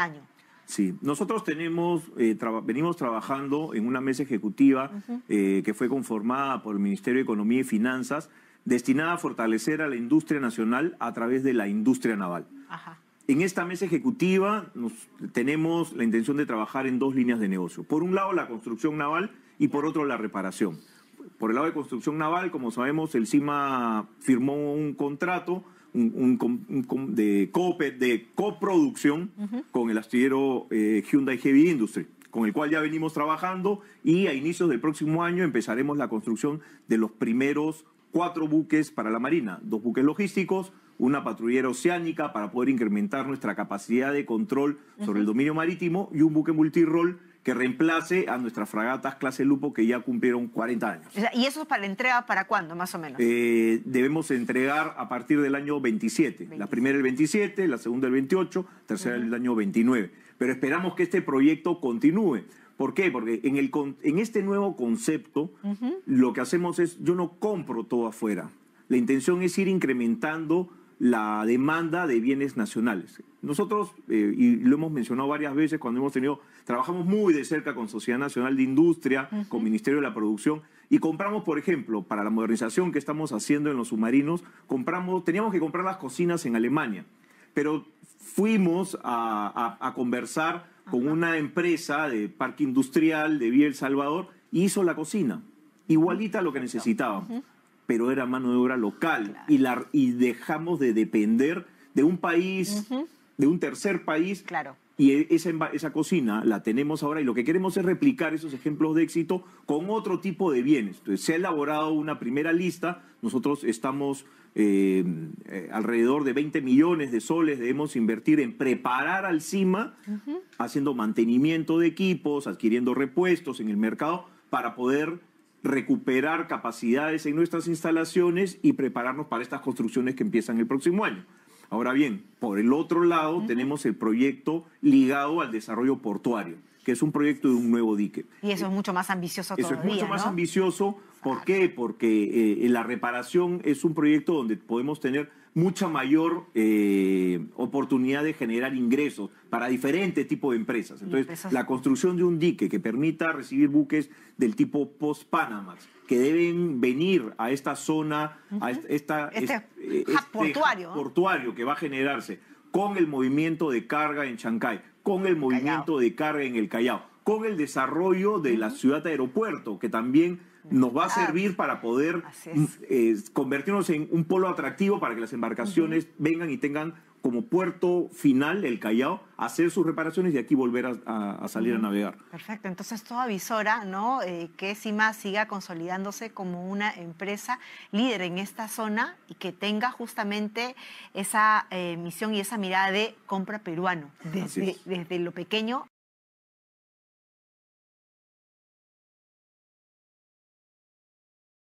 año. Sí, nosotros tenemos, eh, venimos trabajando en una mesa ejecutiva eh, que fue conformada por el Ministerio de Economía y Finanzas, destinada a fortalecer a la industria nacional a través de la industria naval. En esta mesa ejecutiva nos, tenemos la intención de trabajar en dos líneas de negocio. Por un lado, la construcción naval y por otro, la reparación. Por el lado de construcción naval, como sabemos, el CIMA firmó un contrato de, de coproducción con el astillero eh, Hyundai Heavy Industry, con el cual ya venimos trabajando y a inicios del próximo año empezaremos la construcción de los primeros cuatro buques para la Marina, dos buques logísticos, una patrullera oceánica para poder incrementar nuestra capacidad de control sobre el dominio marítimo y un buque multirol que reemplace a nuestras fragatas clase Lupo que ya cumplieron 40 años. ¿Y eso es para la entrega para cuándo, más o menos? Eh, debemos entregar a partir del año 27. La primera el 27, la segunda el 28, tercera el año 29. Pero esperamos que este proyecto continúe. ¿Por qué? Porque en, el, en este nuevo concepto lo que hacemos es, yo no compro todo afuera. La intención es ir incrementando la demanda de bienes nacionales. Nosotros, eh, y lo hemos mencionado varias veces cuando hemos tenido, trabajamos muy de cerca con Sociedad Nacional de Industria, con Ministerio de la Producción, y compramos, por ejemplo, para la modernización que estamos haciendo en los submarinos, compramos, teníamos que comprar las cocinas en Alemania, pero fuimos a, conversar con una empresa de parque industrial de Vía El Salvador, y hizo la cocina, igualita a lo que necesitábamos pero era mano de obra local y, la, y dejamos de depender de un país, de un tercer país. Claro. Y e, esa, cocina la tenemos ahora y lo que queremos es replicar esos ejemplos de éxito con otro tipo de bienes. se ha elaborado una primera lista, nosotros estamos em, eh, alrededor de 20 millones de soles debemos invertir en preparar al CIMA, haciendo mantenimiento de equipos, adquiriendo repuestos en el mercado para poder recuperar capacidades en nuestras instalaciones y prepararnos para estas construcciones que empiezan el próximo año. Ahora bien, por el otro lado tenemos el proyecto ligado al desarrollo portuario que es un proyecto de un nuevo dique. Y eso es mucho más ambicioso eso es mucho más ambicioso. ¿Por qué? Porque eh, la reparación es un proyecto donde podemos tener mucha mayor eh, oportunidad de generar ingresos para diferentes tipos de empresas. Entonces, la construcción de un dique que permita recibir buques del tipo post-Panamax, que deben venir a esta zona, a esta, este, eh, este portuario que va a generarse con el movimiento de carga en Chancay, con el movimiento de carga en el Callao, con el desarrollo de la ciudad de aeropuerto, que también nos va a servir para poder mm, eh, convertirnos en un polo atractivo para que las embarcaciones vengan y tengan como puerto final, el Callao, hacer sus reparaciones y aquí volver a, salir a navegar. Perfecto, entonces todo avisora ¿no? Eh, que Sima siga consolidándose como una empresa líder en esta zona y que tenga justamente esa eh, misión y esa mirada de compra peruano, desde, desde lo pequeño